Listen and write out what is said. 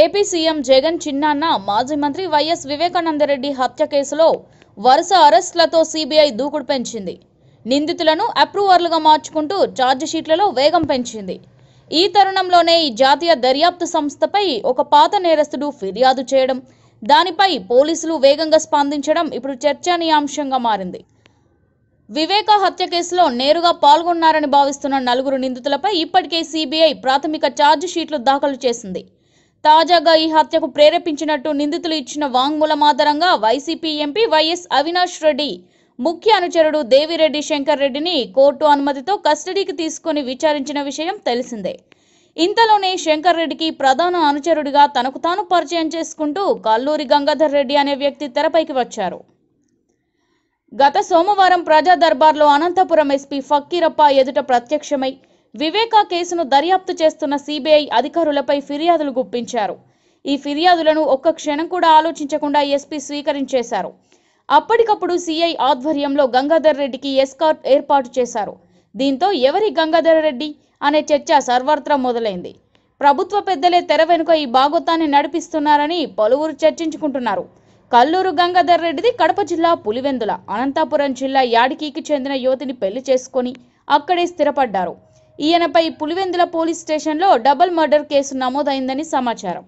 AP CM Jagan చిన్నాన్న మాజీ మంత్రి వైఎస్ వివేకానందరెడ్డి హత్య కేసులో వరుస అరెస్టులతో సీబీఐ దూకుడు పెంచింది నిందితులను అప్రూవర్లుగా మార్చుకుంటూ ఛార్జిషీట్లలో వేగం పెంచింది ఈ తరుణంలోనే ఈ జాతీయ దర్యాప్తు సంస్థపై ఒక పాత నేరస్తుడు ఫిర్యాదు చేయడం దానిపై పోలీసులు వేగంగా స్పందించడం ఇప్పుడు చర్చనీయాంశంగా మారింది వివేక హత్య కేసులో నేరుగా పాల్గొన్నారని భావిస్తున్న నలుగురు నిందితులపై ఇప్పటికే సీబీఐ ప్రాథమిక ఛార్జిషీట్లు దాఖలు చేసింది తాజాగా ఈ హత్యకు ప్రేరేపించినట్టు నిందితులు ఇచ్చిన వాంగ్మూలం ఆధారంగా YCP MP YS Avinash Reddy ముఖ్య అనుచరుడు దేవిరెడ్డి శంకర్ రెడ్డిని కోర్టు అనుమతితో కస్టడీకి తీసుకుని విచారించిన విషయం తెలిసిందే ఇంతలోనే శంకర్ రెడ్డికి ప్రధాన అనుచరుడిగా తనకు తాను పరిచయం చేసుకుంటూ కల్లూరి గంగాధర్ రెడ్డి అనే వ్యక్తి తెరపైకి వచ్చారు గత సోమవారం ప్రజా దర్బార్లో అనంతపురం ఎస్పీ ఫక్కీరప్ప ఎదుట ప్రత్యక్షమై వివేకా కేసును దర్యాప్తు చేస్తున్న సిబిఐ అధికారులపై ఫిర్యాదులు గుప్పించారు ఈ ఫిర్యాదులను ఒక్క క్షణం కూడా ఆలోచించకుండా ఎస్పీ స్వీకరించేశారు అప్పటికప్పుడు సిఐ ఆధ్వర్యంలో గంగాధర్ రెడ్డికి ఎస్కార్ట్ ఏర్పాటు చేశారు దీంతో ఎవరి గంగాధర్ రెడ్డి అనే చర్చ సర్వత్రా మొదలైంది ప్రభుత్వ పెద్దలే తెర వెనుక ఈ బాగోతాన్ని నడిపిస్తున్నారని పలువురు చర్చించుకుంటున్నారు కల్లూరు గంగాధర్ రెడ్డిది కడప జిల్లా పులివెందుల అనంతపురం జిల్లా యాడికీకి చెందిన యువతిని పెళ్లి చేసుకుని అక్కడే స్థిరపడ్డారు ఈయనపై పులివెందుల పోలీస్ స్టేషన్లో డబుల్ మర్డర్ కేసు నమోదైందని సమాచారం